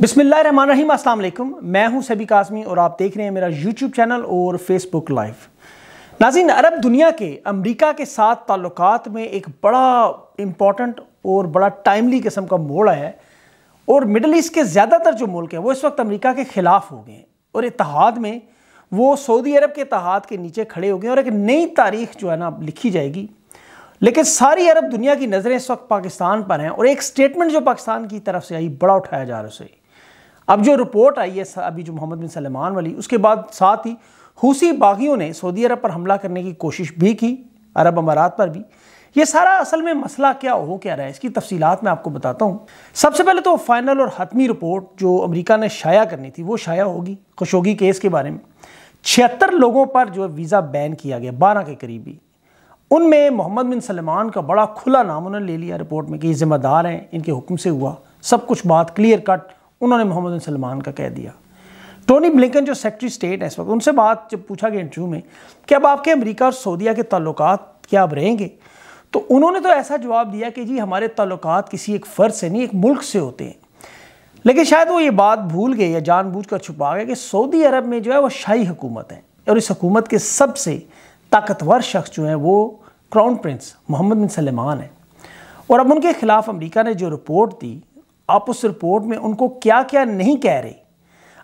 बिसमीम अल्लाम मैं हूं सभी कासमी और आप देख रहे हैं मेरा यूट्यूब चैनल और फेसबुक लाइव नाजिन अरब दुनिया के अमेरिका के साथ ताल्लुक में एक बड़ा इम्पॉटेंट और बड़ा टाइमली किस्म का मोड़ आया है और मिडल ईस्ट के ज़्यादातर जो मुल्क हैं वो इस वक्त अमरीका के ख़िलाफ़ हो गए हैं और इतिहाद में वो सऊदी अरब के इतिहाद के नीचे खड़े हो गए और एक नई तारीख जो है ना लिखी जाएगी लेकिन सारी अरब दुनिया की नज़रें इस वक्त पाकिस्तान पर हैं और एक स्टेटमेंट जो पाकिस्तान की तरफ से आई बड़ा उठाया जा रहा है उसे अब जो रिपोर्ट आई है अभी जो मोहम्मद बिन सलमान वाली उसके बाद साथ ही हूसी बागियों ने सऊदी अरब पर हमला करने की कोशिश भी की अरब अमारात पर भी ये सारा असल में मसला क्या हो क्या रहा है इसकी तफसीत मैं आपको बताता हूँ सबसे पहले तो फाइनल और हतमी रिपोर्ट जो अमरीका ने शाया करनी थी वो शाया होगी खुशोगी केस के बारे में छिहत्तर लोगों पर जो वीज़ा बैन किया गया बारह के करीबी उनमें मोहम्मद बिन सलमान का बड़ा खुला नाम उन्होंने ले लिया रिपोर्ट में कि ये जिम्मेदार हैं इनके हुक्म से हुआ सब कुछ बात क्लियर कट उन्होंने मोहम्मद बिन सलमान का कह दिया टोनी ब्लिंकन जो सेक्रेटरी स्टेट है इस वक्त उनसे बात जब पूछा गया इंटरव्यू में कि अब आपके अमरीका और सऊदिया के तल्लक क्या अब रहेंगे तो उन्होंने तो ऐसा जवाब दिया कि जी हमारे तल्लक किसी एक फ़र्द से नहीं एक मुल्क से होते हैं लेकिन शायद वो ये बात भूल गए या जानबूझकर छुपा गए कि सऊदी अरब में जो है वो शाही हुकूमत है और इस हुकूमत के सबसे ताकतवर शख्स जो हैं वो crown prince Mohammed bin Salman है और अब उनके ख़िलाफ़ अमेरिका ने जो रिपोर्ट दी आप उस रिपोर्ट में उनको क्या क्या नहीं कह रही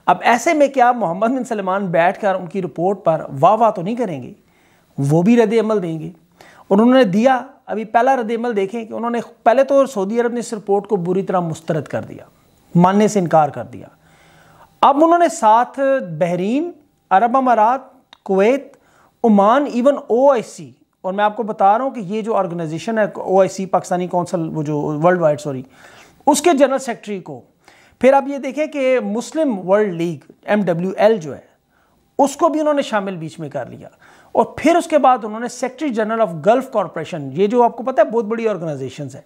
अब ऐसे में क्या मोहम्मद बिन सलमान बैठ कर उनकी रिपोर्ट पर वाह वाह तो नहीं करेंगे वो भी रद्द अमल देंगे और उन्होंने दिया अभी पहला रद्द अमल देखें कि उन्होंने पहले तो सऊदी अरब ने इस रिपोर्ट को बुरी तरह मुस्तरद कर दिया मानने से इनकार कर दिया अब उन्होंने साथ बहरीन अरब अमारात कुवैत ओमान इवन सी और मैं आपको बता रहा हूँ कि ये जो ऑर्गेनाइजेशन है ओ आई सी पाकिस्तानी कौंसल वो जो वर्ल्ड वाइड सॉरी उसके जनरल सेक्रेटरी को फिर आप ये देखें कि मुस्लिम वर्ल्ड लीग एम जो है उसको भी उन्होंने शामिल बीच में कर लिया और फिर उसके बाद उन्होंने secretary general of Gulf corporation ये जो आपको पता है बहुत बड़ी ऑर्गेनाइजेशन है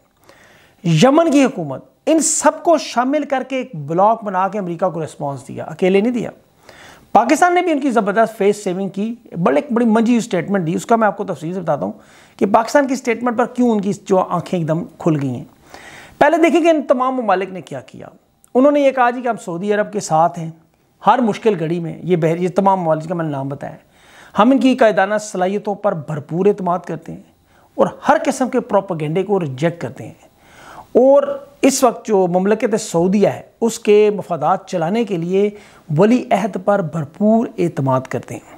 यमन की हुकूमत इन सबको शामिल करके एक ब्लॉक बना के अमरीका को रिस्पॉन्स दिया अकेले नहीं दिया पाकिस्तान ने भी उनकी ज़बरदस्त फेस सेविंग की बड़े बड़ी मंजी स्टेटमेंट दी उसका मैं आपको तफसील से बताता हूँ कि पाकिस्तान की स्टेटमेंट पर क्यों उनकी जो आंखें एकदम खुल गई हैं पहले देखिए कि इन तमाम ममालिक ने क्या किया उन्होंने ये कहा जी कि हम सऊदी अरब के साथ हैं हर मुश्किल घड़ी में ये बहर ये तमाम ममालिक का मैंने नाम बताया हम इनकी कायदाना सलाहियतों पर भरपूर अतमाद करते हैं और हर किस्म के प्रोपागेंडे को रिजेक्ट करते हैं और इस वक्त जो ममलकत सऊदिया है उसके मफादात चलाने के लिए वली अहद पर भरपूर अतमाद करते हैं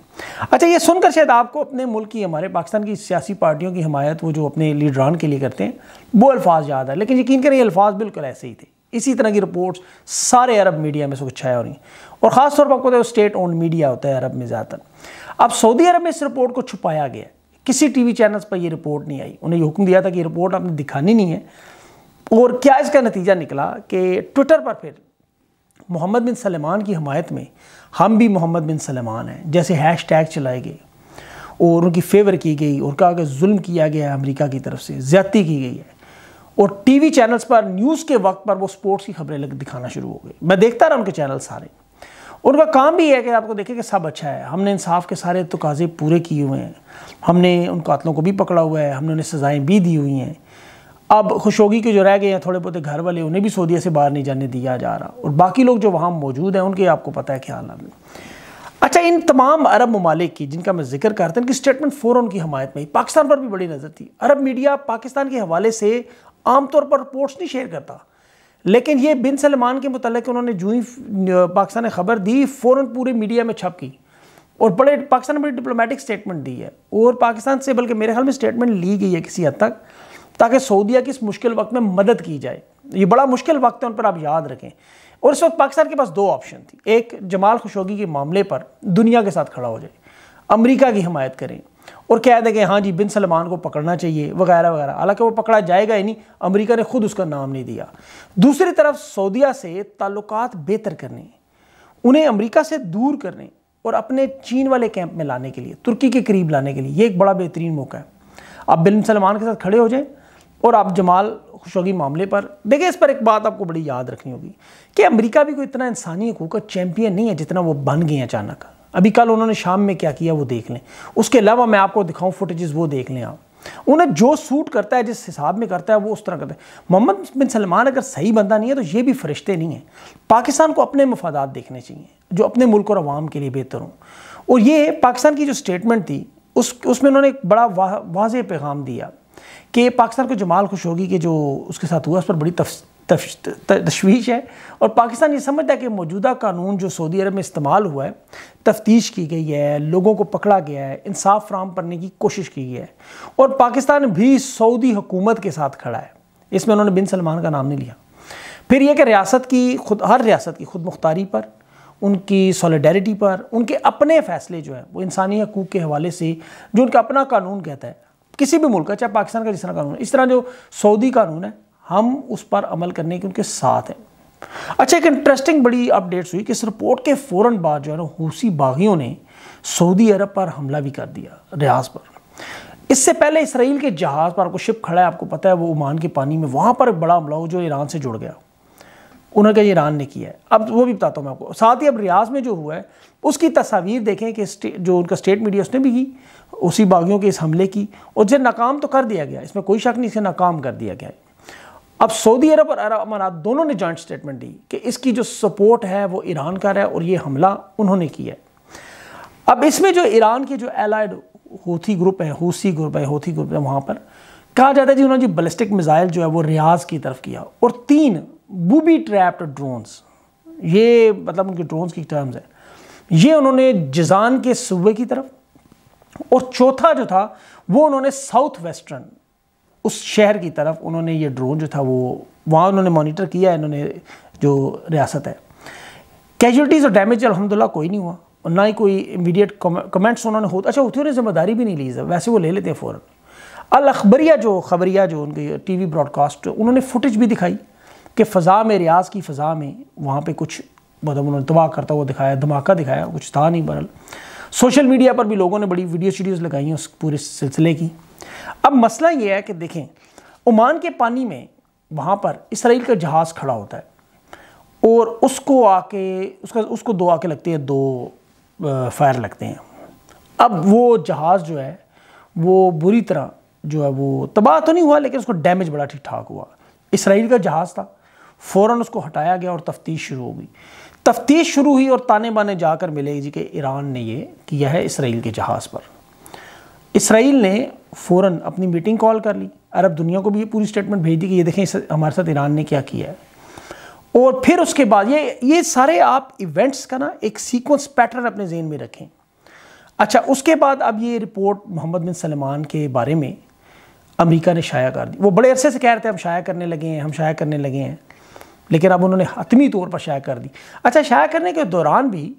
अच्छा ये सुनकर शायद आपको अपने मुल्क की हमारे पाकिस्तान की सियासी पार्टियों की हमायत वो जो अपने लीडरान के लिए करते हैं वो अल्फाज याद है लेकिन यकीन करें ये अल्फाज बिल्कुल ऐसे ही थे इसी तरह की रिपोर्ट्स सारे अरब मीडिया में इसको छाया हो रही हैं और ख़ासतौर पर आपको स्टेट ओन मीडिया होता है अरब में ज़्यादातर अब सऊदी अरब में इस रिपोर्ट को छुपाया गया किसी टीवी चैनल्स पर यह रिपोर्ट नहीं आई उन्हें हुक्म दिया था कि रिपोर्ट आपने दिखानी नहीं है और क्या इसका नतीजा निकला कि ट्विटर पर फिर मोहम्मद बिन सलमान की हमायत में हम भी मोहम्मद बिन सलमान हैं जैसे हैश टैग चलाए गए और उनकी फेवर की गई और कहा कि जुल्म किया गया है अमरीका की तरफ से ज़्यादती की गई है और टी वी चैनल्स पर न्यूज़ के वक्त पर वो स्पोर्ट्स की खबरें लग दिखाना शुरू हो गई मैं देखता रहा उनके चैनल सारे उनका काम भी है कि आपको देखें कि सब अच्छा है हमने इंसाफ के सारे तकाजे तो पूरे किए हुए हैं हमने उन कातलों को भी पकड़ा हुआ है हमने उन्हें सज़ाएँ भी दी हुई हैं अब खुशोगी के जो रह गए हैं थोड़े बहुत घर वाले उन्हें भी सऊदीया से बाहर नहीं जाने दिया जा रहा और बाकी लोग जो वहाँ मौजूद हैं उनके आपको पता है क्या हालात अच्छा इन तमाम अरब ममालिक की जिनका मैं जिक्र करता हूँ इनकी स्टेटमेंट फ़ौर उनकी हमायत में पाकिस्तान पर भी बड़ी नज़र थी अरब मीडिया पाकिस्तान के हवाले से आमतौर पर रिपोर्ट्स नहीं शेयर करता लेकिन ये बिन सलमान के मतलब उन्होंने जू ही पाकिस्तान ने खबर दी फ़ौर पूरे मीडिया में छप की और बड़े पाकिस्तान ने बड़ी डिप्लोमेटिक स्टेटमेंट दी है और पाकिस्तान से बल्कि मेरे ख्याल में स्टेटमेंट ली गई है किसी हद तक ताकि सऊदीया की इस मुश्किल वक्त में मदद की जाए ये बड़ा मुश्किल वक्त है उन पर आप याद रखें और इस वक्त पाकिस्तान के पास दो ऑप्शन थी एक जमाल खुशोगी के मामले पर दुनिया के साथ खड़ा हो जाए अमरीका की हमायत करें और कह दें कि हाँ जी बिन सलमान को पकड़ना चाहिए वगैरह वगैरह हालांकि वो पकड़ा जाएगा ही नहीं अमेरिका ने खुद उसका नाम नहीं दिया दूसरी तरफ सऊदीया से ताल्लुक बेहतर करने उन्हें अमेरिका से दूर करने और अपने चीन वाले कैंप में लाने के लिए तुर्की के करीब लाने के लिए ये एक बड़ा बेहतरीन मौका है आप बिन सलमान के साथ खड़े हो जाएं और आप जमाल खुशोगी मामले पर देखिए इस पर एक बात आपको बड़ी याद रखनी होगी कि अमेरिका भी कोई इतना इंसानी हकूक का चैम्पियन नहीं है जितना वो बन गए अचानक अभी कल उन्होंने शाम में क्या किया वो देख लें उसके अलावा मैं आपको दिखाऊं फुटेजेस वो देख लें आप उन्हें जो सूट करता है जिस हिसाब में करता है वो उस तरह करता है मोहम्मद बिन सलमान अगर सही बंदा नहीं है तो ये भी फरिश्ते नहीं हैं पाकिस्तान को अपने मफादात देखने चाहिए जो अपने मुल्क और आवाम के लिए बेहतर हों और ये पाकिस्तान की जो स्टेटमेंट थी उस उसमें उन्होंने एक बड़ा वाह वाज पैगाम दिया कि पाकिस्तान को जमाल खुश होगी कि जो उसके साथ हुआ उस पर बड़ी तश्वीश है और पाकिस्तान ये समझता है कि मौजूदा कानून जो सऊदी अरब में इस्तेमाल हुआ है तफ्तीश की गई है लोगों को पकड़ा गया है इंसाफ फ्राहम करने की कोशिश की गई है और पाकिस्तान भी सऊदी हुकूमत के साथ खड़ा है इसमें उन्होंने बिन सलमान का नाम नहीं लिया फिर यह कि रियासत की खुद हर रियासत की खुद मुख्तारी पर उनकी सॉलिडेरिटी पर उनके अपने फ़ैसले जो है वो इंसानी हकूक़ के हवाले से जो उनका अपना कानून कहता है किसी भी मुल्क का चाहे पाकिस्तान का जिस तरह कानून है इस तरह जो सऊदी कानून है हम उस पर अमल करने के उनके साथ हैं अच्छा एक इंटरेस्टिंग बड़ी अपडेट्स हुई कि इस रिपोर्ट के फ़ौर बाद जो है ना हूसी बागियों ने सऊदी अरब पर हमला भी कर दिया रियाज पर इससे पहले इसराइल के जहाज़ पर आपको शिप खड़ा है आपको पता है वो ओमान के पानी में वहाँ पर बड़ा हमला हो जो ईरान से जुड़ गया उन्होंने कहा ईरान ने किया है अब वो भी बताता हूँ मैं आपको साथ ही अब रियाज में जो हुआ है उसकी तस्वीर देखें कि जो उनका स्टेट मीडिया उसने भी की उसी बागियों के इस हमले की और जो नाकाम तो कर दिया गया इसमें कोई शक नहीं इसे नाकाम कर दिया गया है अब सऊदी अरब और अरब अमारात दोनों ने जॉइंट स्टेटमेंट दी कि इसकी जो सपोर्ट है वो ईरान का है और ये हमला उन्होंने किया है अब इसमें जो ईरान के जो एलाइड होती ग्रुप है हूसी ग्रुप है होती ग्रुप है वहाँ पर कहा जाता है जी उन्होंने जी बलिस्टिक मिज़ाइल जो है वो रियाज की तरफ किया और तीन बूबी ट्रैप्ड ड्रोन्स ये मतलब उनके ड्रोन्स की टर्म्स है ये उन्होंने जिजान के सूबे की तरफ और चौथा जो था वो उन्होंने साउथ वेस्टर्न उस शहर की तरफ उन्होंने ये ड्रोन जो था वो वहाँ उन्होंने मॉनिटर किया इन्होंने जो रियासत है कैजुअलिटीज़ और डैमेज अलहमदिल्ला कोई नहीं हुआ और ना ही कोई इमीडिएट कमेंट्स उन्होंने होता अच्छा उन्होंने जिम्मेदारी भी नहीं ली वैसे वो ले लेते हैं फ़ौरन अल अखबरिया जो खबरिया जो उनकी टी वी ब्रॉडकास्ट उन्होंने फुटेज भी दिखाई कि फ़ज़ा में रियाज की फ़ज़ा में वहाँ पर कुछ मतलब उन्होंने तबाह करता हुआ दिखाया धमाका दिखाया कुछ था नहीं बरल सोशल मीडिया पर भी लोगों ने बड़ी वीडियो शीडियोज़ लगाई हैं उस पूरे सिलसिले की अब मसला ये है कि देखें ओमान के पानी में वहाँ पर इसराइल का जहाज़ खड़ा होता है और उसको आके उसका उसको दो आके लगते हैं दो फायर लगते हैं अब वो जहाज़ जो है वो बुरी तरह जो है वो तबाह तो नहीं हुआ लेकिन उसको डैमेज बड़ा ठीक ठाक हुआ इसराइल का जहाज़ था फ़ौर उसको हटाया गया और तफ्तीश शुरू हो गई तफ्तीश शुरू हुई और ताने बाने जाकर मिले जी के ईरान ने ये किया है इसराइल के जहाज़ पर इसराइल ने फ़ौर अपनी मीटिंग कॉल कर ली अरब दुनिया को भी ये पूरी स्टेटमेंट भेज दी कि ये देखें इस, हमारे साथ ईरान ने क्या किया है और फिर उसके बाद ये ये सारे आप इवेंट्स का ना एक सीक्वेंस पैटर्न अपने जेन में रखें अच्छा उसके बाद अब ये रिपोर्ट मोहम्मद बिन सलमान के बारे में अमेरिका ने शाया कर दी वो बड़े अरसे से कह रहे थे हम शाया करने लगे हैं हम शाया करने लगे हैं लेकिन अब उन्होंने हतमी तौर पर शाया कर दी अच्छा शाया करने के दौरान भी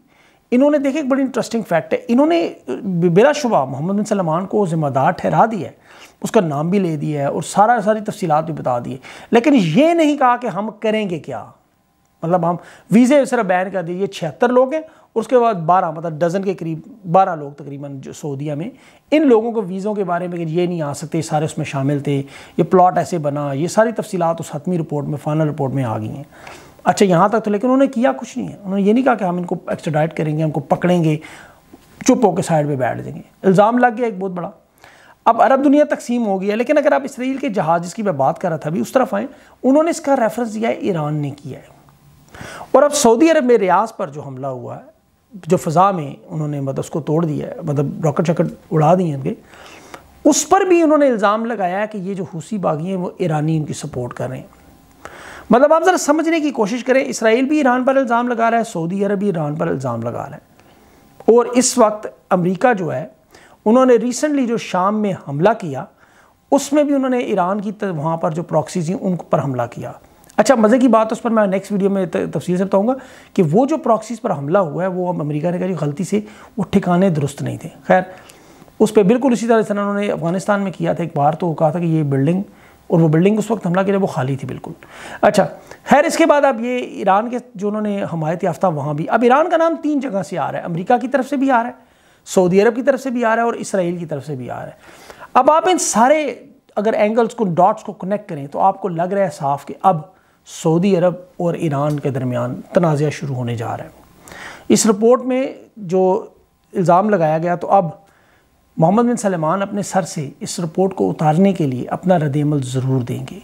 इन्होंने देखे एक बड़ी इंटरेस्टिंग फैक्ट है इन्होंने बिलाशुबा मोहम्मद बिन सलमान को ज़िम्मेदार ठहरा दिया है उसका नाम भी ले दिया है और सारा सारी तफसीत भी बता दिए लेकिन ये नहीं कहा कि हम करेंगे क्या मतलब हम वीज़े सिर्फ बैन कर दिए ये छिहत्तर लोग हैं उसके बाद बारह मतलब डजन के करीब बारह लोग तकरीबन जो सऊदिया में इन लोगों को वीज़ों के बारे में ये नहीं आ सकते सारे उसमें शामिल थे ये प्लॉट ऐसे बना ये सारी तफसीत उस हतमी रिपोर्ट में फाइनल रिपोर्ट में आ गई हैं अच्छा यहाँ तक तो लेकिन उन्होंने किया कुछ नहीं है उन्होंने ये नहीं कहा कि हम इनको एक्सट्राइट करेंगे हमको पकड़ेंगे चुप होकर साइड पर बैठ देंगे इल्ज़ाम लग गया एक बहुत बड़ा अब अरब दुनिया तकसीम हो गई है लेकिन अगर आप इसराइल के जहाज़ जिसकी मैं बात कर रहा था अभी उस तरफ आएँ उन्होंने इसका रेफरेंस दिया है ईरान ने किया है और अब सऊदी अरब में रियाज पर जो हमला हुआ है जो फ़ज़ा में उन्होंने मतलब उसको तोड़ दिया है मतलब रॉकेट शॉकेट उड़ा दिए उनके उस पर भी उन्होंने इल्ज़ाम लगाया कि ये जो हूसी बागी हैं वो ईरानी उनकी सपोर्ट कर रहे हैं मतलब आप ज़रा समझने की कोशिश करें इसराइल भी ईरान पर इल्ज़ाम लगा रहा है सऊदी अरब भी ईरान पर इल्ज़ाम लगा रहा है और इस वक्त अमरीका जो है उन्होंने रिसेंटली जो शाम में हमला किया उसमें भी उन्होंने ईरान की वहाँ पर जो प्रॉक्सीज हैं उन पर हमला किया अच्छा मज़े की बात उस पर मैं नेक्स्ट वीडियो में तफसील से बताऊँगा कि वो जो प्रॉक्सीज पर हमला हुआ है वो अब अमेरिका ने कहा गलती से वो ठिकाने दुरुस्त नहीं थे खैर उस पर बिल्कुल इसी तरह से उन्होंने अफगानिस्तान में किया था एक बार तो वो कहा था कि ये बिल्डिंग और वो बिल्डिंग उस वक्त हमला के लिए वो खाली थी बिल्कुल अच्छा खैर इसके बाद अब ये ईरान के जो उन्होंने हमायत याफ्ता वहाँ भी अब ईरान का नाम तीन जगह से आ रहा है अमरीका की तरफ से भी आ रहा है सऊदी अरब की तरफ से भी आ रहा है और इसराइल की तरफ से भी आ रहा है अब आप इन सारे अगर एंगल्स को डॉट्स को कनेक्ट करें तो आपको लग रहा है साफ कि अब सऊदी अरब और ईरान के दरमियान तनाज़ शुरू होने जा रहा है इस रिपोर्ट में जो इल्ज़ाम लगाया गया तो अब मोहम्मद बिन सलमान अपने सर से इस रिपोर्ट को उतारने के लिए अपना रद्दमल ज़रूर देंगे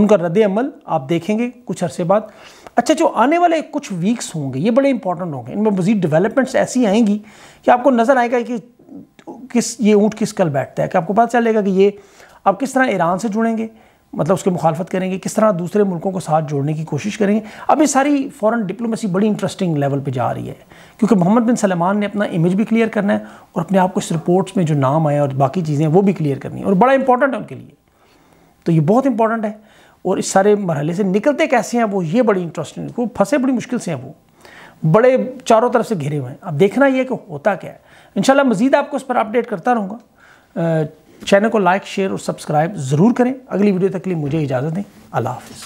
उनका रद्दमल आप देखेंगे कुछ अरसे बाद अच्छा जो आने वाले कुछ वीक्स होंगे ये बड़े इंपॉर्टेंट होंगे इनमें मज़ीद डेवलपमेंट्स ऐसी आएंगी कि आपको नज़र आएगा कि किस ये ऊँट किस कल बैठता है कि आपको पता चलेगा कि ये आप किस तरह ईरान से जुड़ेंगे मतलब उसके मुखालफत करेंगे किस तरह दूसरे मुल्कों को साथ जोड़ने की कोशिश करेंगे अब ये सारी फ़ॉरन डिप्लोमेसी बड़ी इंटरेस्टिंग लेवल पे जा रही है क्योंकि मोहम्मद बिन सलमान ने अपना इमेज भी क्लियर करना है और अपने आप को इस रिपोर्ट्स में जो नाम आए और बाकी चीज़ें वो भी क्लियर करनी है और बड़ा इंपॉर्टेंट है उनके लिए तो ये बहुत इंपॉर्टेंट है और इस सारे मरहले से निकलते कैसे हैं वो ये बड़ी इंटरेस्टिंग वो फंसे बड़ी मुश्किल से हैं वो बड़े चारों तरफ से घिरे हुए हैं अब देखना यह कि होता क्या है इन मज़ीद आपको इस पर अपडेट करता रहूँगा चैनल को लाइक शेयर और सब्सक्राइब ज़रूर करें अगली वीडियो तक के लिए मुझे इजाज़त दें अल्लाह हाफिज़